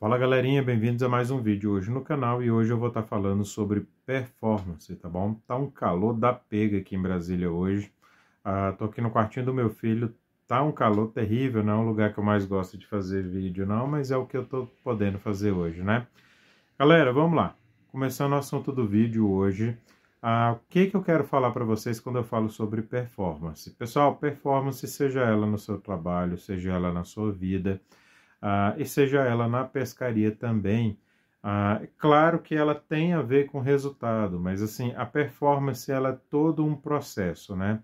Fala galerinha, bem-vindos a mais um vídeo hoje no canal e hoje eu vou estar tá falando sobre performance, tá bom? Tá um calor da pega aqui em Brasília hoje, ah, tô aqui no quartinho do meu filho, tá um calor terrível, não é o lugar que eu mais gosto de fazer vídeo não, mas é o que eu tô podendo fazer hoje, né? Galera, vamos lá, começando o assunto do vídeo hoje, ah, o que, que eu quero falar para vocês quando eu falo sobre performance? Pessoal, performance, seja ela no seu trabalho, seja ela na sua vida, ah, e seja ela na pescaria também. Ah, claro que ela tem a ver com resultado, mas assim a performance ela é todo um processo, né?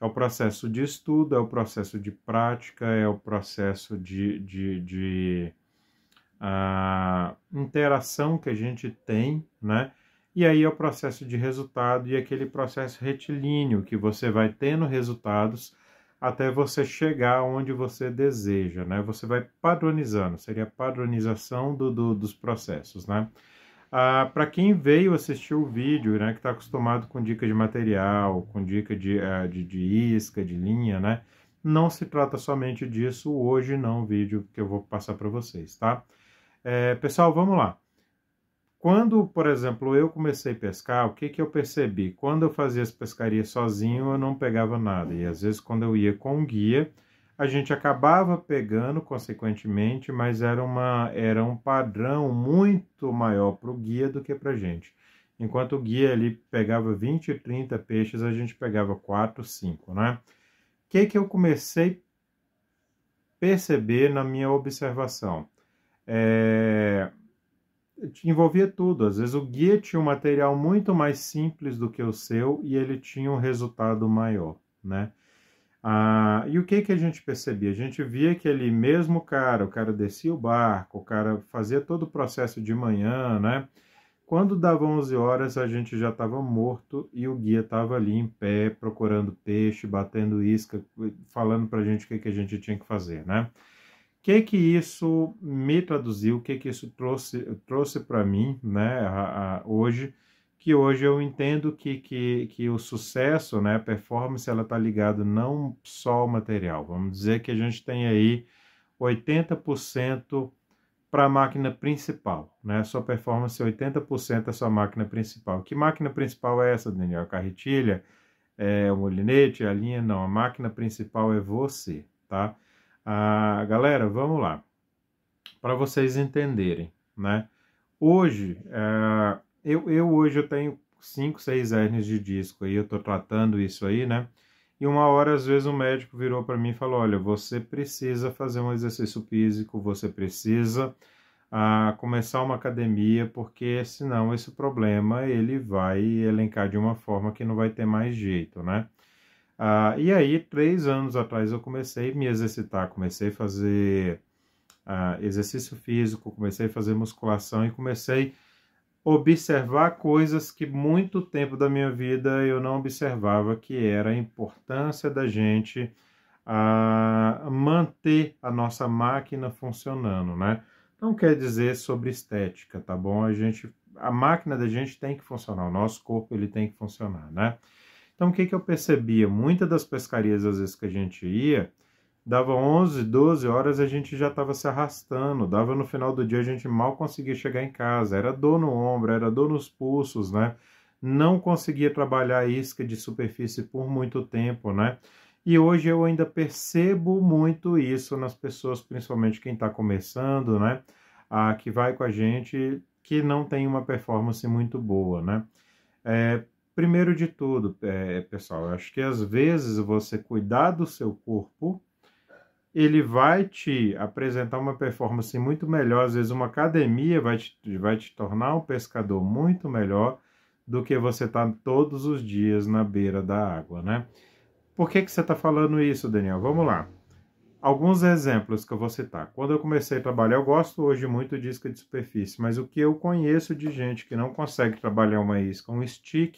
É o processo de estudo, é o processo de prática, é o processo de, de, de ah, interação que a gente tem, né? E aí é o processo de resultado e aquele processo retilíneo que você vai tendo resultados até você chegar onde você deseja, né? Você vai padronizando, seria padronização do, do dos processos, né? Ah, para quem veio assistir o vídeo, né, que está acostumado com dica de material, com dica de, eh, de, de, isca, de linha, né, não se trata somente disso hoje, não, o vídeo que eu vou passar para vocês, tá? É, pessoal, vamos lá. Quando, por exemplo, eu comecei a pescar, o que, que eu percebi? Quando eu fazia as pescarias sozinho, eu não pegava nada. E às vezes, quando eu ia com um guia, a gente acabava pegando, consequentemente, mas era, uma, era um padrão muito maior para o guia do que para a gente. Enquanto o guia ali pegava 20, 30 peixes, a gente pegava 4, 5, né? O que, que eu comecei a perceber na minha observação? É envolvia tudo. Às vezes o guia tinha um material muito mais simples do que o seu e ele tinha um resultado maior, né? Ah, e o que, que a gente percebia? A gente via que ele mesmo cara, o cara descia o barco, o cara fazia todo o processo de manhã, né? Quando dava 11 horas, a gente já estava morto e o guia estava ali em pé, procurando peixe, batendo isca, falando para a gente o que, que a gente tinha que fazer, né? que que isso me traduziu, o que que isso trouxe trouxe para mim, né, a, a, hoje, que hoje eu entendo que, que, que o sucesso, né, a performance, ela está ligada não só ao material. Vamos dizer que a gente tem aí 80% para a máquina principal, né? Sua performance 80% é sua máquina principal. Que máquina principal é essa, Daniel? A carretilha? É o molinete? A linha? Não, a máquina principal é você, tá? Ah, galera, vamos lá. Para vocês entenderem, né? Hoje, é, eu, eu hoje eu tenho 5, 6 hernias de disco aí, eu tô tratando isso aí, né? E uma hora, às vezes, o um médico virou para mim e falou: Olha, você precisa fazer um exercício físico, você precisa ah, começar uma academia, porque senão esse problema ele vai elencar de uma forma que não vai ter mais jeito, né? Ah, e aí, três anos atrás, eu comecei a me exercitar, comecei a fazer ah, exercício físico, comecei a fazer musculação e comecei a observar coisas que muito tempo da minha vida eu não observava, que era a importância da gente ah, manter a nossa máquina funcionando, né? Não quer dizer sobre estética, tá bom? A gente, a máquina da gente tem que funcionar, o nosso corpo ele tem que funcionar, né? Então, o que, que eu percebia? Muitas das pescarias, às vezes, que a gente ia, dava 11, 12 horas, a gente já estava se arrastando, dava no final do dia, a gente mal conseguia chegar em casa, era dor no ombro, era dor nos pulsos, né? Não conseguia trabalhar isca de superfície por muito tempo, né? E hoje eu ainda percebo muito isso nas pessoas, principalmente quem está começando, né? a que vai com a gente, que não tem uma performance muito boa, né? É, Primeiro de tudo, é, pessoal, eu acho que às vezes você cuidar do seu corpo, ele vai te apresentar uma performance muito melhor. Às vezes, uma academia vai te, vai te tornar um pescador muito melhor do que você estar tá todos os dias na beira da água, né? Por que, que você está falando isso, Daniel? Vamos lá. Alguns exemplos que eu vou citar. Quando eu comecei a trabalhar, eu gosto hoje muito de isca de superfície, mas o que eu conheço de gente que não consegue trabalhar uma isca, um stick,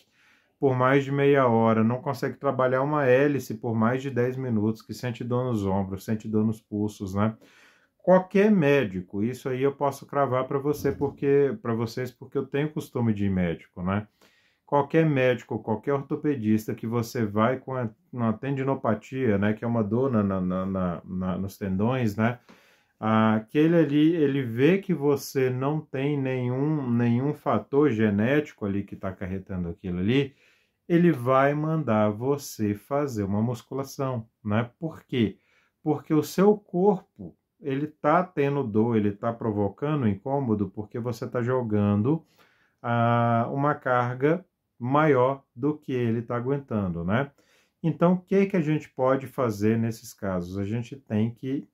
por mais de meia hora, não consegue trabalhar uma hélice por mais de 10 minutos, que sente dor nos ombros, sente dor nos pulsos, né? Qualquer médico, isso aí eu posso cravar para você porque para vocês porque eu tenho costume de ir médico, né? Qualquer médico, qualquer ortopedista que você vai com a, uma tendinopatia, né, que é uma dor na, na, na, na nos tendões, né? aquele ali ele vê que você não tem nenhum, nenhum fator genético ali que está acarretando aquilo ali, ele vai mandar você fazer uma musculação, né? Por quê? Porque o seu corpo ele está tendo dor, ele está provocando incômodo porque você está jogando ah, uma carga maior do que ele está aguentando, né? Então, o que que a gente pode fazer nesses casos? A gente tem que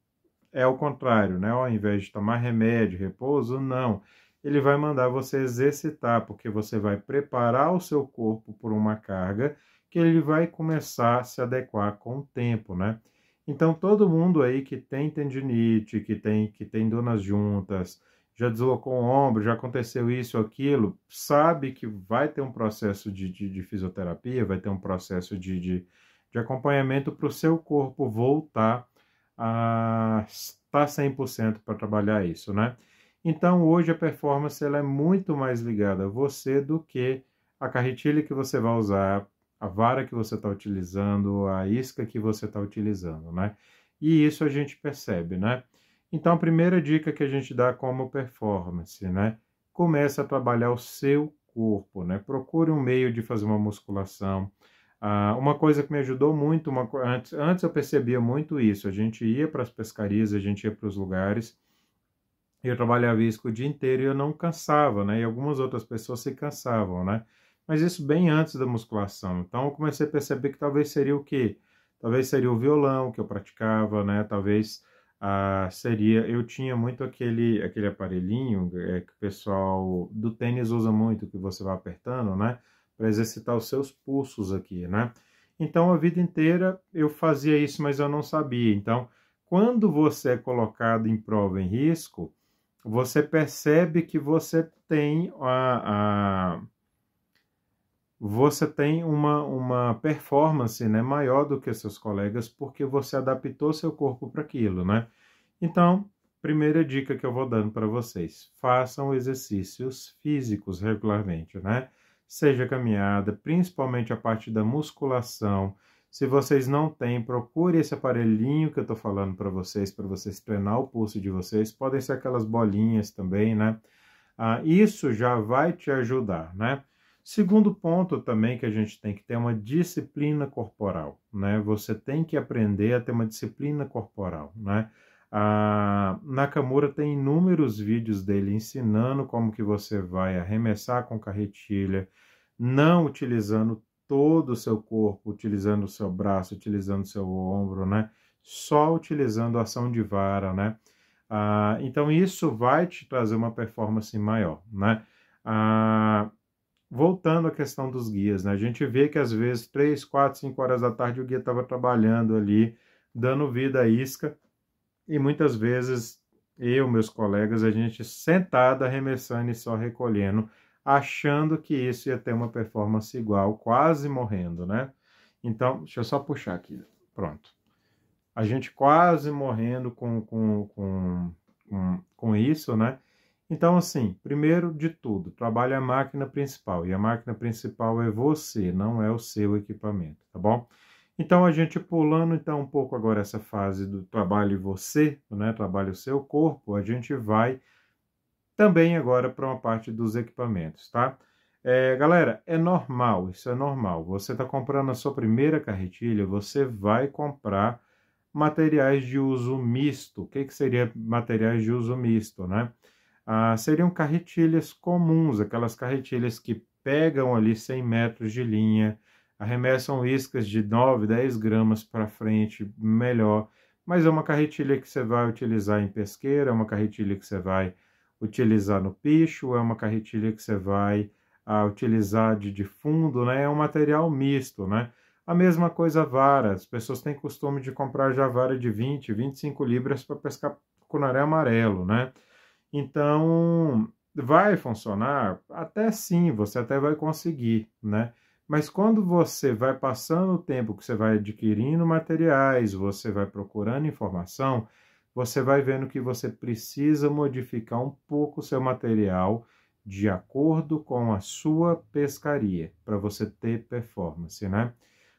é o contrário, né? Ao invés de tomar remédio, repouso, não. Ele vai mandar você exercitar, porque você vai preparar o seu corpo por uma carga que ele vai começar a se adequar com o tempo, né? Então, todo mundo aí que tem tendinite, que tem, que tem donas juntas, já deslocou o ombro, já aconteceu isso ou aquilo, sabe que vai ter um processo de, de, de fisioterapia, vai ter um processo de, de, de acompanhamento para o seu corpo voltar a estar 100% para trabalhar isso, né? Então, hoje a performance ela é muito mais ligada a você do que a carretilha que você vai usar, a vara que você está utilizando, a isca que você está utilizando, né? E isso a gente percebe, né? Então, a primeira dica que a gente dá como performance, né? Começa a trabalhar o seu corpo, né? Procure um meio de fazer uma musculação, ah, uma coisa que me ajudou muito, uma, antes, antes eu percebia muito isso, a gente ia para as pescarias, a gente ia para os lugares, eu trabalhava isso o dia inteiro e eu não cansava, né? E algumas outras pessoas se cansavam, né? Mas isso bem antes da musculação. Então eu comecei a perceber que talvez seria o quê? Talvez seria o violão que eu praticava, né? Talvez ah, seria. Eu tinha muito aquele, aquele aparelhinho é, que o pessoal do tênis usa muito, que você vai apertando, né? para exercitar os seus pulsos aqui, né? Então, a vida inteira eu fazia isso, mas eu não sabia. Então, quando você é colocado em prova, em risco, você percebe que você tem a, a você tem uma, uma performance né, maior do que seus colegas porque você adaptou seu corpo para aquilo, né? Então, primeira dica que eu vou dando para vocês, façam exercícios físicos regularmente, né? seja caminhada, principalmente a parte da musculação. Se vocês não têm, procure esse aparelhinho que eu estou falando para vocês, para vocês treinar o pulso de vocês. Podem ser aquelas bolinhas também, né? Ah, isso já vai te ajudar, né? Segundo ponto também que a gente tem que ter é uma disciplina corporal, né? Você tem que aprender a ter uma disciplina corporal, né? A Nakamura tem inúmeros vídeos dele ensinando como que você vai arremessar com carretilha, não utilizando todo o seu corpo, utilizando o seu braço, utilizando o seu ombro, né? Só utilizando ação de vara, né? Ah, então isso vai te trazer uma performance maior, né? Ah, voltando à questão dos guias, né? A gente vê que às vezes 3, 4, 5 horas da tarde o guia estava trabalhando ali, dando vida à isca, e muitas vezes eu, meus colegas, a gente sentado arremessando e só recolhendo, achando que isso ia ter uma performance igual, quase morrendo, né? Então, deixa eu só puxar aqui, pronto. A gente quase morrendo com, com, com, com, com isso, né? Então, assim, primeiro de tudo, trabalhe a máquina principal. E a máquina principal é você, não é o seu equipamento, tá bom? Então a gente pulando então um pouco agora essa fase do trabalho você, né, trabalho seu corpo, a gente vai também agora para uma parte dos equipamentos, tá? É, galera, é normal, isso é normal. Você está comprando a sua primeira carretilha, você vai comprar materiais de uso misto. O que, que seria materiais de uso misto, né? Ah, seriam carretilhas comuns, aquelas carretilhas que pegam ali 100 metros de linha, arremessam iscas de 9, 10 gramas para frente, melhor. Mas é uma carretilha que você vai utilizar em pesqueira, é uma carretilha que você vai utilizar no picho, é uma carretilha que você vai a, ah, utilizar de, de fundo, né? É um material misto, né? A mesma coisa vara, as pessoas têm costume de comprar já vara de 20, 25 libras para pescar cunaré amarelo, né? Então, vai funcionar? Até sim, você até vai conseguir, né? Mas quando você vai passando o tempo que você vai adquirindo materiais, você vai procurando informação, você vai vendo que você precisa modificar um pouco o seu material de acordo com a sua pescaria, para você ter performance, né?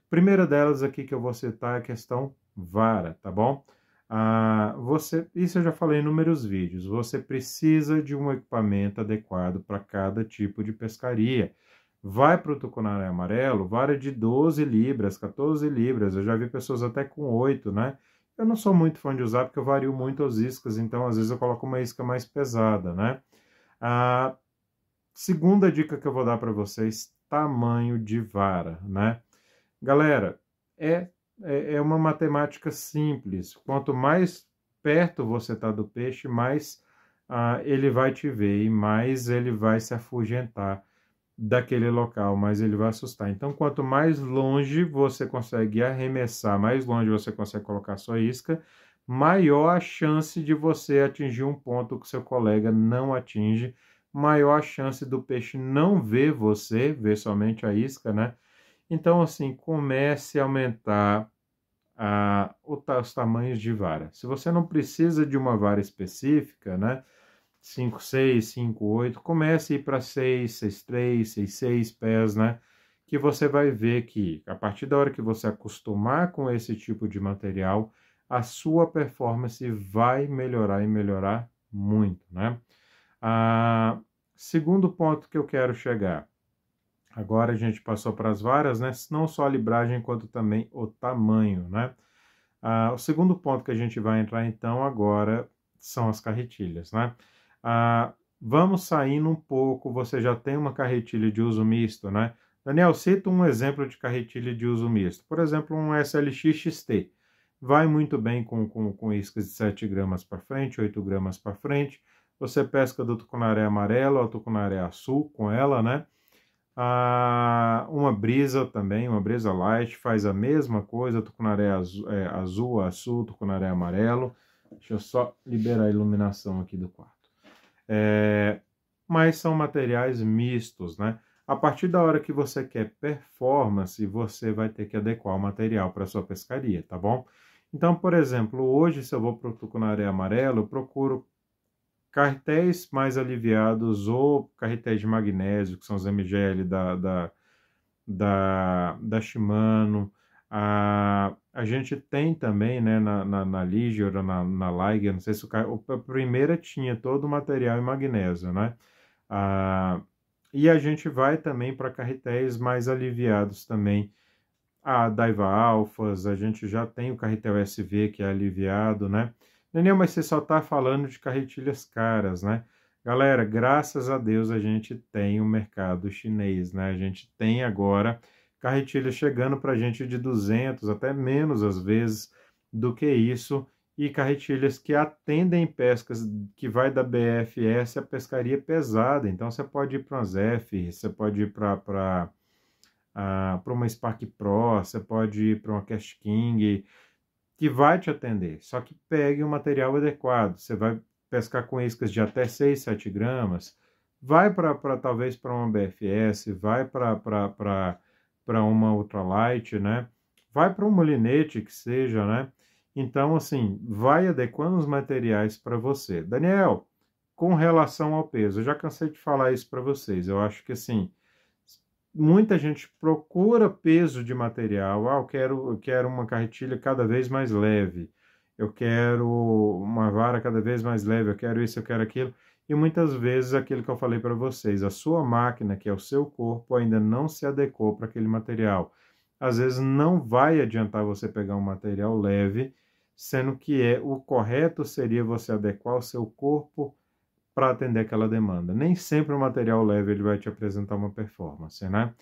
Primeira delas aqui que eu vou citar é a questão vara, tá bom? Ah, você, isso eu já falei em inúmeros vídeos, você precisa de um equipamento adequado para cada tipo de pescaria. Vai para o tucunaré amarelo, vara de 12 libras, 14 libras. Eu já vi pessoas até com 8, né? Eu não sou muito fã de usar porque eu vario muito as iscas, então às vezes eu coloco uma isca mais pesada, né? A segunda dica que eu vou dar para vocês, tamanho de vara, né? Galera, é, é, é uma matemática simples. Quanto mais perto você está do peixe, mais ah, ele vai te ver e mais ele vai se afugentar daquele local, mas ele vai assustar. Então, quanto mais longe você consegue arremessar, mais longe você consegue colocar sua isca, maior a chance de você atingir um ponto que seu colega não atinge, maior a chance do peixe não ver você, ver somente a isca, né? Então, assim, comece a aumentar os tamanhos de vara. Se você não precisa de uma vara específica, né? 5, 6, 5, 8, comece a ir para 6, 6, 3, 6, 6 pés, né? Que você vai ver que a partir da hora que você acostumar com esse tipo de material, a sua performance vai melhorar e melhorar muito, né? Ah, segundo ponto que eu quero chegar. Agora a gente passou para as varas, né? Não só a libragem, quanto também o tamanho, né? Ah, o segundo ponto que a gente vai entrar então agora são as carretilhas, né? Ah, vamos saindo um pouco, você já tem uma carretilha de uso misto, né? Daniel, cita um exemplo de carretilha de uso misto. Por exemplo, um SLX-XT. Vai muito bem com, com, com iscas de 7 gramas para frente, 8 gramas para frente. Você pesca do tucunaré amarelo ao tucunaré azul com ela, né? Ah, uma brisa também, uma brisa light, faz a mesma coisa, tucunaré azul, é, azul, azul, tucunaré amarelo. Deixa eu só liberar a iluminação aqui do quarto é, mas são materiais mistos, né? A partir da hora que você quer performance, você vai ter que adequar o material para sua pescaria, tá bom? Então, por exemplo, hoje se eu vou para o tucunaré amarelo, eu procuro cartéis mais aliviados ou carretéis de magnésio, que são os MGL da, da, da, da Shimano, a, ah, a gente tem também, né, na, na, na Ligior, na, na Liger, não sei se o cara... A primeira tinha todo o material em magnésio, né? A, ah, e a gente vai também para carretéis mais aliviados também. A Daiva Alphas, a gente já tem o carretel SV que é aliviado, né? Daniel, mas você só está falando de carretilhas caras, né? Galera, graças a Deus a gente tem o mercado chinês, né? A gente tem agora carretilha chegando para gente de 200, até menos às vezes do que isso, e carretilhas que atendem pescas que vai da BFS a pescaria pesada. Então você pode ir para uma ZEF, você pode ir para uma Spark Pro, você pode ir para uma Cash King, que vai te atender, só que pegue o um material adequado. Você vai pescar com iscas de até 6, 7 gramas, vai para talvez para uma BFS, vai para para uma ultralight, né? Vai para um molinete que seja, né? Então, assim, vai adequando os materiais para você. Daniel, com relação ao peso, eu já cansei de falar isso para vocês. Eu acho que, assim, muita gente procura peso de material. Ah, eu quero, eu quero uma carretilha cada vez mais leve. Eu quero uma vara cada vez mais leve. Eu quero isso, eu quero aquilo. E muitas vezes aquilo que eu falei para vocês, a sua máquina, que é o seu corpo, ainda não se adequou para aquele material. Às vezes não vai adiantar você pegar um material leve, sendo que é o correto seria você adequar o seu corpo para atender aquela demanda. Nem sempre o material leve ele vai te apresentar uma performance, né?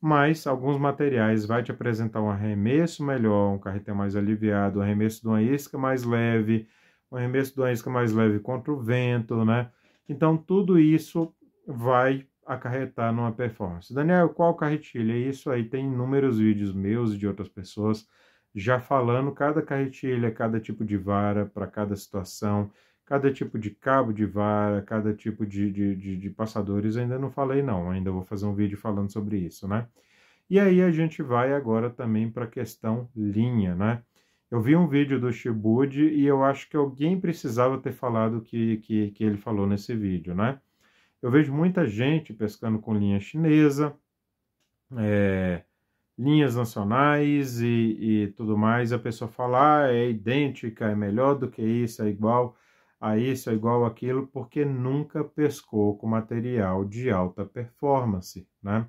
Mas alguns materiais vai te apresentar um arremesso melhor, um carretel mais aliviado, um arremesso de uma isca mais leve, um arremesso de uma isca mais leve contra o vento, né? Então, tudo isso vai acarretar numa performance. Daniel, qual carretilha? É isso aí tem inúmeros vídeos meus e de outras pessoas já falando cada carretilha, cada tipo de vara para cada situação, cada tipo de cabo de vara, cada tipo de, de, de, de passadores. Ainda não falei, não, ainda vou fazer um vídeo falando sobre isso, né? E aí a gente vai agora também para a questão linha, né? Eu vi um vídeo do Shibude e eu acho que alguém precisava ter falado o que, que, que ele falou nesse vídeo, né? Eu vejo muita gente pescando com linha chinesa, é, linhas nacionais e, e, tudo mais. A pessoa fala, ah, é idêntica, é melhor do que isso, é igual a isso, é igual aquilo, porque nunca pescou com material de alta performance, né?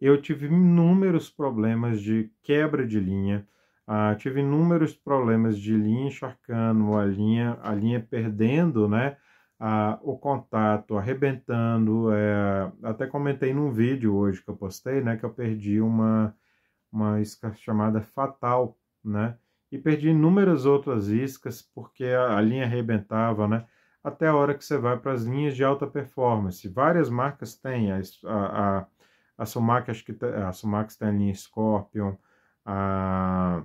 Eu tive inúmeros problemas de quebra de linha, ah, tive inúmeros problemas de linha encharcando, a linha, a linha perdendo né, o contato, arrebentando. É, até comentei num vídeo hoje que eu postei né, que eu perdi uma, uma isca chamada Fatal, né? E perdi inúmeras outras iscas porque a, a linha arrebentava, né? Até a hora que você vai para as linhas de alta performance. Várias marcas têm, a, a, a, Sumac, acho que a Sumac tem a linha Scorpion, a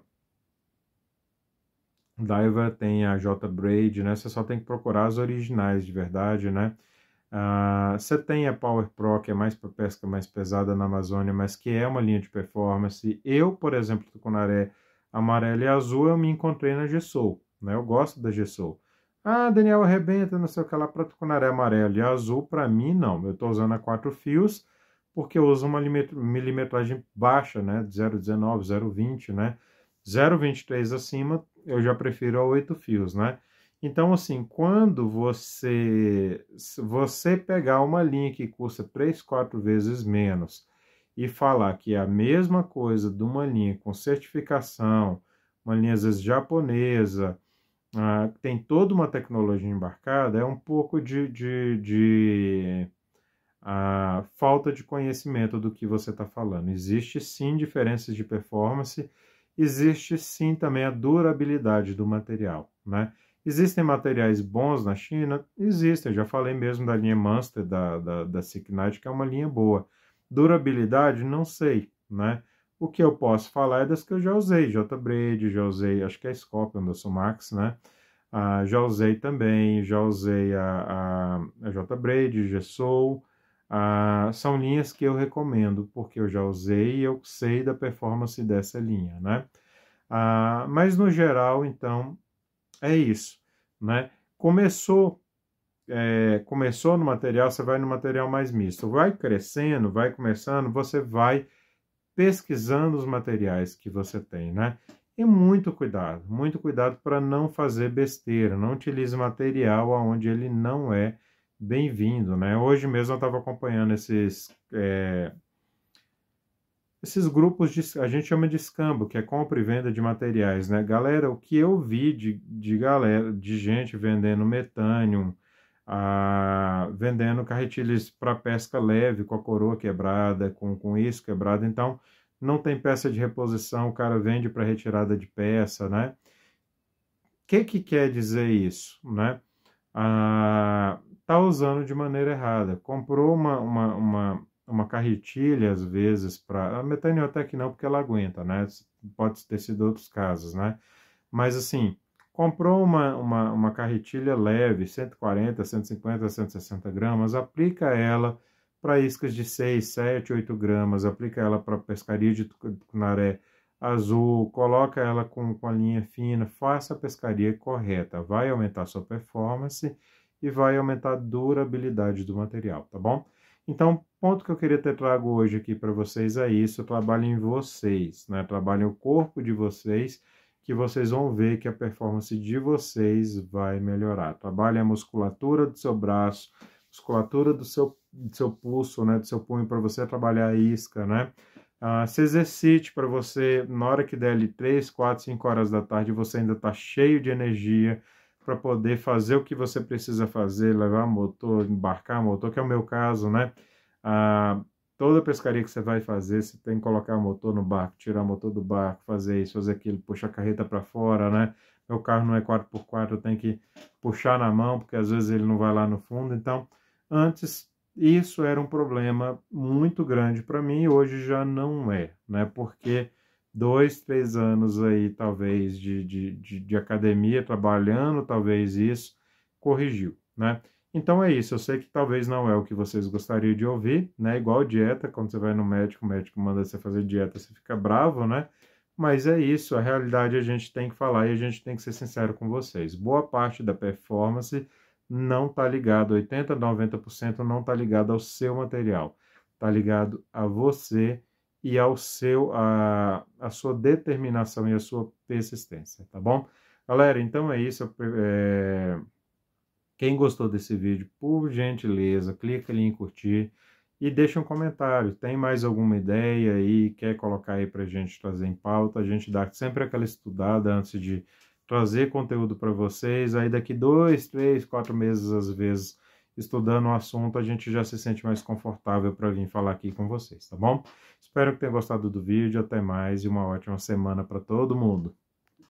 Daiva, tem a J. Braid, né? Você só tem que procurar as originais de verdade, né? Ah, você tem a Power Pro, que é mais para pesca mais pesada na Amazônia, mas que é uma linha de performance. Eu, por exemplo, tucunaré amarelo e azul, eu me encontrei na Gessou, né? Eu gosto da Gessou. Ah, Daniel arrebenta, não sei o que lá, para tucunaré amarelo e azul, para mim, não. Eu estou usando a quatro fios, porque eu uso uma milimetragem baixa, né? 0,19, 0,20, né? 0,23 acima, eu já prefiro a 8 fios, né? Então, assim, quando você, você pegar uma linha que custa 3, 4 vezes menos e falar que é a mesma coisa de uma linha com certificação, uma linha às vezes japonesa, ah, tem toda uma tecnologia embarcada, é um pouco de, de, de ah, falta de conhecimento do que você está falando. Existe sim diferenças de performance existe sim também a durabilidade do material, né? Existem materiais bons na China? Existem, já falei mesmo da linha Monster, da, da, da Signite, que é uma linha boa. Durabilidade, não sei, né? O que eu posso falar é das que eu já usei, J-Braid, já usei, acho que é a Scorpion da Sumax, né? Ah, já usei também, já usei a, a, a J-Braid, G-Soul, ah, são linhas que eu recomendo, porque eu já usei e eu sei da performance dessa linha, né? Ah, mas no geral, então, é isso, né? Começou, é, começou no material, você vai no material mais misto. Vai crescendo, vai começando, você vai pesquisando os materiais que você tem, né? E muito cuidado, muito cuidado para não fazer besteira, não utilize material onde ele não é bem-vindo, né? Hoje mesmo eu estava acompanhando esses é, esses grupos de a gente chama de escambo, que é compra e venda de materiais, né? Galera, o que eu vi de, de galera, de gente vendendo metânio, a, vendendo carretilhas para pesca leve, com a coroa quebrada, com, com isso quebrado, então não tem peça de reposição, o cara vende para retirada de peça, né? O que, que quer dizer isso, né? Ah, está usando de maneira errada. Comprou uma, uma, uma, uma carretilha, às vezes, para. A que não, porque ela aguenta, né? Pode ter sido outros casos, né? Mas assim, comprou uma, uma, uma carretilha leve, 140, 150, 160 gramas, aplica ela para iscas de 6, 7, 8 gramas, aplica ela para pescaria de tucunaré azul, coloca ela com, com a linha fina, faça a pescaria correta, vai aumentar sua performance e vai aumentar a durabilidade do material, tá bom? Então, ponto que eu queria ter trago hoje aqui para vocês é isso, em vocês, né? Trabalhem o corpo de vocês, que vocês vão ver que a performance de vocês vai melhorar. Trabalhe a musculatura do seu braço, musculatura do seu, do seu pulso, né? Do seu punho, para você trabalhar a isca, né? Ah, se exercite para você, na hora que der ali 3, 4, 5 horas da tarde, você ainda está cheio de energia, para poder fazer o que você precisa fazer, levar motor, embarcar motor, que é o meu caso, né? Ah, toda pescaria que você vai fazer, você tem que colocar o motor no barco, tirar o motor do barco, fazer isso, fazer aquilo, puxar a carreta para fora, né? Meu carro não é 4x4, eu tenho que puxar na mão, porque às vezes ele não vai lá no fundo. Então, antes isso era um problema muito grande para mim, hoje já não é, né? Porque dois, três anos aí, talvez, de, de, de, de, academia, trabalhando, talvez isso, corrigiu, né? Então é isso, eu sei que talvez não é o que vocês gostariam de ouvir, né? Igual dieta, quando você vai no médico, o médico manda você fazer dieta, você fica bravo, né? Mas é isso, a realidade a gente tem que falar e a gente tem que ser sincero com vocês. Boa parte da performance não está ligado, 80, 90% não está ligado ao seu material, está ligado a você, e ao seu a, a sua determinação e a sua persistência, tá bom? Galera, então é isso. É... Quem gostou desse vídeo, por gentileza, clica ali em curtir e deixa um comentário. Tem mais alguma ideia aí, quer colocar aí para gente trazer em pauta? A gente dá sempre aquela estudada antes de trazer conteúdo para vocês. Aí daqui dois, três, quatro meses, às vezes, estudando o assunto, a gente já se sente mais confortável para vir falar aqui com vocês, tá bom? Espero que tenha gostado do vídeo, até mais e uma ótima semana para todo mundo.